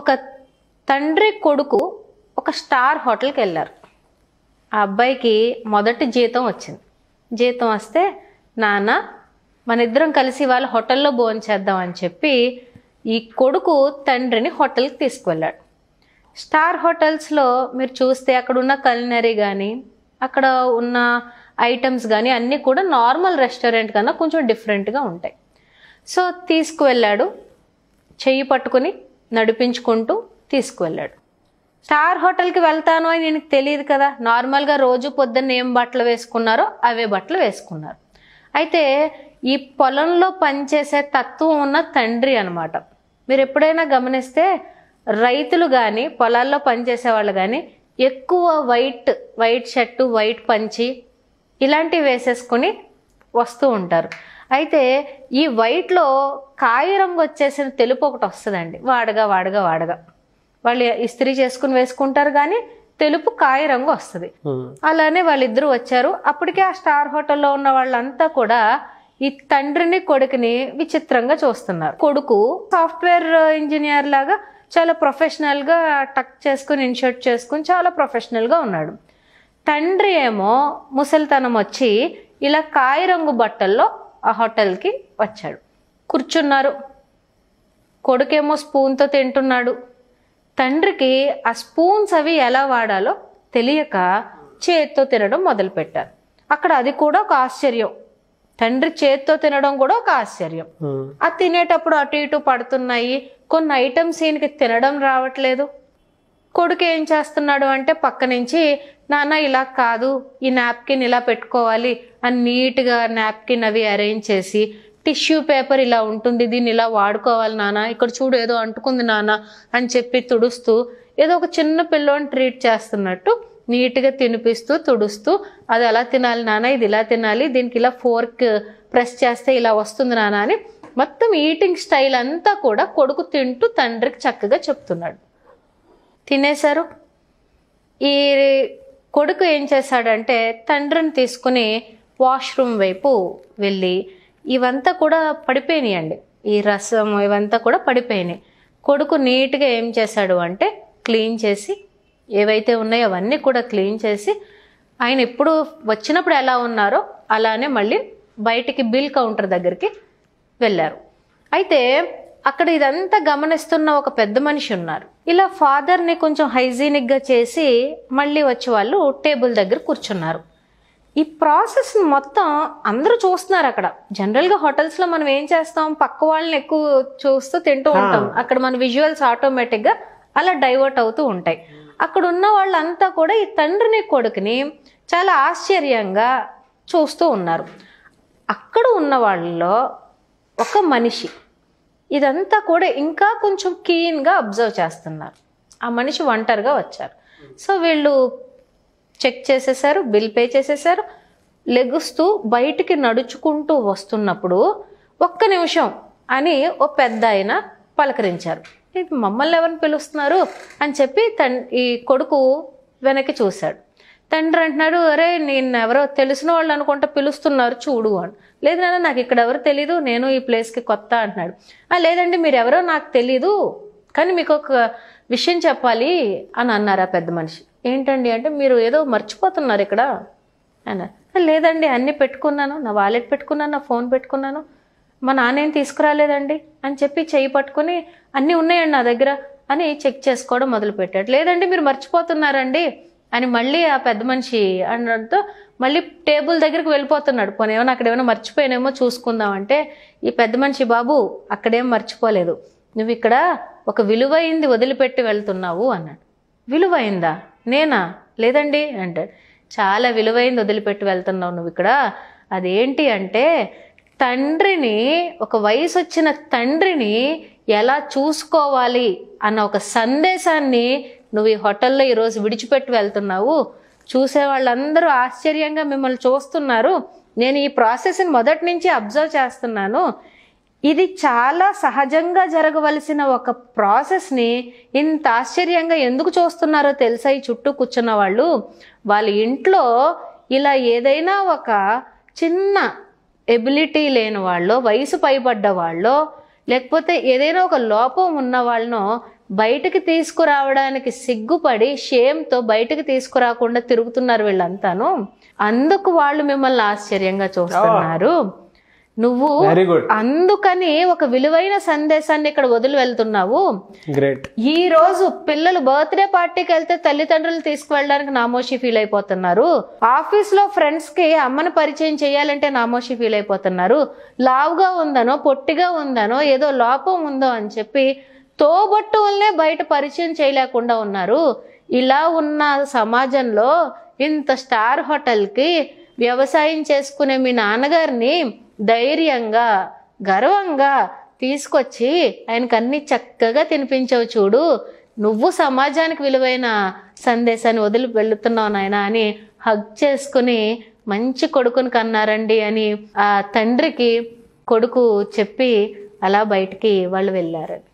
ఒక తండ్రి కొడుకు ఒక స్టార్ హోటల్కి వెళ్ళారు ఆ అబ్బాయికి మొదటి జీతం వచ్చింది జీతం వస్తే నాన్న మన ఇద్దరం కలిసి వాళ్ళ హోటల్లో భోంచేద్దాం అని చెప్పి ఈ కొడుకు తండ్రిని హోటల్కి తీసుకువెళ్ళాడు స్టార్ హోటల్స్లో మీరు చూస్తే అక్కడ ఉన్న కలినరీ కానీ అక్కడ ఉన్న ఐటమ్స్ కానీ అన్నీ కూడా నార్మల్ రెస్టారెంట్ కన్నా కొంచెం డిఫరెంట్గా ఉంటాయి సో తీసుకువెళ్ళాడు చెయ్యి పట్టుకుని నడిపించుకుంటూ తీసుకువెళ్ళాడు స్టార్ హోటల్కి వెళ్తాను అని నేను తెలియదు కదా నార్మల్గా రోజు పొద్దున్న ఏం బట్టలు వేసుకున్నారో అవే బట్టలు వేసుకున్నారు అయితే ఈ పొలంలో పనిచేసే తత్వం ఉన్న తండ్రి అనమాట మీరు ఎప్పుడైనా గమనిస్తే రైతులు కానీ పొలాల్లో పనిచేసే వాళ్ళు కానీ ఎక్కువ వైట్ వైట్ షర్టు వైట్ పంచి ఇలాంటివి వేసేసుకుని వస్తూ ఉంటారు అయితే ఈ వైట్లో కాయ రంగు వచ్చేసిన తెలుపు ఒకటి వస్తుందండి వాడగా వాడగా వాడగా వాళ్ళు ఇస్త్రీ చేసుకుని వేసుకుంటారు కానీ తెలుపు కాయ రంగు వస్తుంది అలానే వాళ్ళిద్దరూ వచ్చారు అప్పటికే ఆ స్టార్ హోటల్లో ఉన్న వాళ్ళంతా కూడా ఈ తండ్రిని కొడుకుని విచిత్రంగా చూస్తున్నారు కొడుకు సాఫ్ట్వేర్ ఇంజనీర్ లాగా చాలా ప్రొఫెషనల్గా టక్ చేసుకుని ఇన్షర్ట్ చేసుకుని చాలా ప్రొఫెషనల్గా ఉన్నాడు తండ్రి ఏమో ముసలితనం వచ్చి ఇలా కాయరంగు బట్టల్లో ఆ హోటల్కి వచ్చాడు కూర్చున్నారు కొడుకేమో స్పూన్తో తింటున్నాడు తండ్రికి ఆ స్పూన్స్ అవి ఎలా వాడాలో తెలియక చేత్తో తినడం మొదలుపెట్టారు అక్కడ అది కూడా ఒక ఆశ్చర్యం తండ్రి చేత్తో తినడం కూడా ఒక ఆశ్చర్యం ఆ తినేటప్పుడు అటు ఇటు పడుతున్నాయి కొన్ని ఐటమ్స్ ఈయనకి తినడం రావట్లేదు కొడుకు ఏం చేస్తున్నాడు అంటే పక్క నుంచి నాన్న ఇలా కాదు ఈ నాప్కిన్ ఇలా పెట్టుకోవాలి అని నీట్గా నాప్కిన్ అవి అరేంజ్ చేసి టిష్యూ పేపర్ ఇలా ఉంటుంది దీన్ని ఇలా వాడుకోవాలి నాన్న ఇక్కడ చూడు ఏదో అంటుకుంది నాన్న అని చెప్పి తుడుస్తూ ఏదో ఒక చిన్న పిల్లోని ట్రీట్ చేస్తున్నట్టు నీట్గా తినిపిస్తూ తుడుస్తూ అది ఎలా తినాలి నాన్న ఇది ఇలా తినాలి దీనికి ఇలా ఫోర్క్ ప్రెస్ చేస్తే ఇలా వస్తుంది నాన్న అని మొత్తం ఈటింగ్ స్టైల్ అంతా కూడా కొడుకు తింటూ తండ్రికి చక్కగా చెప్తున్నాడు తినేశారు ఈ కొడుకు ఏం చేశాడంటే తండ్రిని తీసుకుని వాష్రూమ్ వైపు వెళ్ళి ఇవంతా కూడా పడిపోయినాయండి ఈ రసం ఇవంతా కూడా పడిపోయినాయి కొడుకు నీట్గా ఏం చేశాడు అంటే క్లీన్ చేసి ఏవైతే ఉన్నాయో అవన్నీ కూడా క్లీన్ చేసి ఆయన ఎప్పుడు వచ్చినప్పుడు ఎలా ఉన్నారో అలానే మళ్ళీ బయటికి బిల్ కౌంటర్ దగ్గరికి వెళ్ళారు అయితే అక్కడ ఇదంతా గమనిస్తున్న ఒక పెద్ద మనిషి ఉన్నారు ఇలా ఫాదర్ని కొంచెం హైజీనిక్గా చేసి మళ్ళీ వచ్చే వాళ్ళు టేబుల్ దగ్గర కూర్చున్నారు ఈ ప్రాసెస్ మొత్తం అందరూ చూస్తున్నారు అక్కడ జనరల్గా హోటల్స్లో మనం ఏం చేస్తాం పక్క వాళ్ళని ఎక్కువ చూస్తూ తింటూ ఉంటాం అక్కడ మన విజువల్స్ ఆటోమేటిక్గా అలా డైవర్ట్ అవుతూ ఉంటాయి అక్కడ ఉన్న వాళ్ళంతా కూడా ఈ తండ్రిని కొడుకుని చాలా ఆశ్చర్యంగా చూస్తూ ఉన్నారు అక్కడ ఉన్న వాళ్ళలో ఒక మనిషి ఇదంతా కూడా ఇంకా కొంచెం క్లీన్గా అబ్జర్వ్ చేస్తున్నారు ఆ మనిషి ఒంటరిగా వచ్చారు సో వీళ్ళు చెక్ చేసేసారు బిల్ పే చేసేసారు లెగుస్తూ బయటికి నడుచుకుంటూ వస్తున్నప్పుడు ఒక్క నిమిషం అని ఓ పెద్ద ఆయన పలకరించారు మమ్మల్ని ఎవరిని పిలుస్తున్నారు అని చెప్పి తన్ ఈ కొడుకు వెనక్కి చూశాడు తండ్రి అంటున్నాడు అరే నేను ఎవరో తెలిసిన వాళ్ళు అనుకుంటా పిలుస్తున్నారు చూడు అని లేదు నాన్న నాకు ఇక్కడ ఎవరు తెలీదు నేను ఈ ప్లేస్కి కొత్త అంటున్నాడు లేదండి మీరు ఎవరో నాకు తెలీదు కానీ మీకు ఒక విషయం చెప్పాలి అని అన్నారు ఆ పెద్ద మనిషి ఏంటండి అంటే మీరు ఏదో మర్చిపోతున్నారు ఇక్కడ అన్నారు లేదండి అన్నీ పెట్టుకున్నాను నా వాలెట్ పెట్టుకున్నాను నా ఫోన్ పెట్టుకున్నాను మా నాన్న తీసుకురాలేదండి అని చెప్పి చేయి పట్టుకుని అన్నీ ఉన్నాయండి నా దగ్గర అని చెక్ చేసుకోవడం మొదలుపెట్టాడు లేదండి మీరు మర్చిపోతున్నారండి అని మళ్ళీ ఆ పెద్ద మనిషి అనడంతో మళ్ళీ టేబుల్ దగ్గరికి వెళ్ళిపోతున్నాడు పోనీ అక్కడ ఏమైనా మర్చిపోయానేమో చూసుకుందాం అంటే ఈ పెద్ద మనిషి బాబు అక్కడేం మర్చిపోలేదు నువ్వు ఇక్కడ ఒక విలువైంది వదిలిపెట్టి వెళ్తున్నావు అన్నాడు విలువైందా నేనా లేదండి అంటాడు చాలా విలువైంది వదిలిపెట్టి వెళ్తున్నావు నువ్వు ఇక్కడ అదేంటి అంటే తండ్రిని ఒక వయసు వచ్చిన తండ్రిని ఎలా చూసుకోవాలి అన్న ఒక సందేశాన్ని నువ్వు ఈ హోటల్లో ఈరోజు విడిచిపెట్టి వెళ్తున్నావు చూసే వాళ్ళందరూ ఆశ్చర్యంగా మిమ్మల్ని చూస్తున్నారు నేను ఈ ప్రాసెస్ని మొదటి నుంచి అబ్జర్వ్ చేస్తున్నాను ఇది చాలా సహజంగా జరగవలసిన ఒక ప్రాసెస్ని ఇంత ఆశ్చర్యంగా ఎందుకు చూస్తున్నారో తెలుసా ఈ చుట్టూ కూర్చున్న వాళ్ళు వాళ్ళ ఇంట్లో ఇలా ఏదైనా ఒక చిన్న ఎబిలిటీ లేని వాళ్ళు వయసు పైబడ్డ వాళ్ళు లేకపోతే ఏదైనా ఒక లోపం ఉన్న వాళ్ళనో బయటకు తీసుకురావడానికి సిగ్గుపడి షేమ్తో బయటకు తీసుకురాకుండా తిరుగుతున్నారు వీళ్ళంతాను అందుకు వాళ్ళు మిమ్మల్ని ఆశ్చర్యంగా చూస్తున్నారు నువ్వు అందుకని ఒక విలువైన సందేశాన్ని ఇక్కడ వదిలి వెళ్తున్నావు ఈ రోజు పిల్లలు బర్త్డే పార్టీకి వెళ్తే తల్లిదండ్రులు తీసుకువెళ్ళడానికి నామోషి ఫీల్ అయిపోతున్నారు ఆఫీస్ లో ఫ్రెండ్స్ కి అమ్మని పరిచయం చేయాలంటే నామోషి ఫీల్ అయిపోతున్నారు లావుగా ఉందనో పొట్టిగా ఉందనో ఏదో లోపం ఉందో అని చెప్పి తోబట్టువులనే బయట పరిచయం చేయలేకుండా ఉన్నారు ఇలా ఉన్న సమాజంలో ఇంత స్టార్ హోటల్కి వ్యవసాయం చేసుకునే మీ నాన్నగారిని ధైర్యంగా గర్వంగా తీసుకొచ్చి ఆయనకు అన్ని చక్కగా తినిపించవు చూడు నువ్వు సమాజానికి విలువైన సందేశాన్ని వదిలి వెళుతున్నావు నాయన అని హగ్ చేసుకుని మంచి కొడుకుని కన్నారండి అని ఆ తండ్రికి కొడుకు చెప్పి అలా బయటికి వాళ్ళు వెళ్ళారండి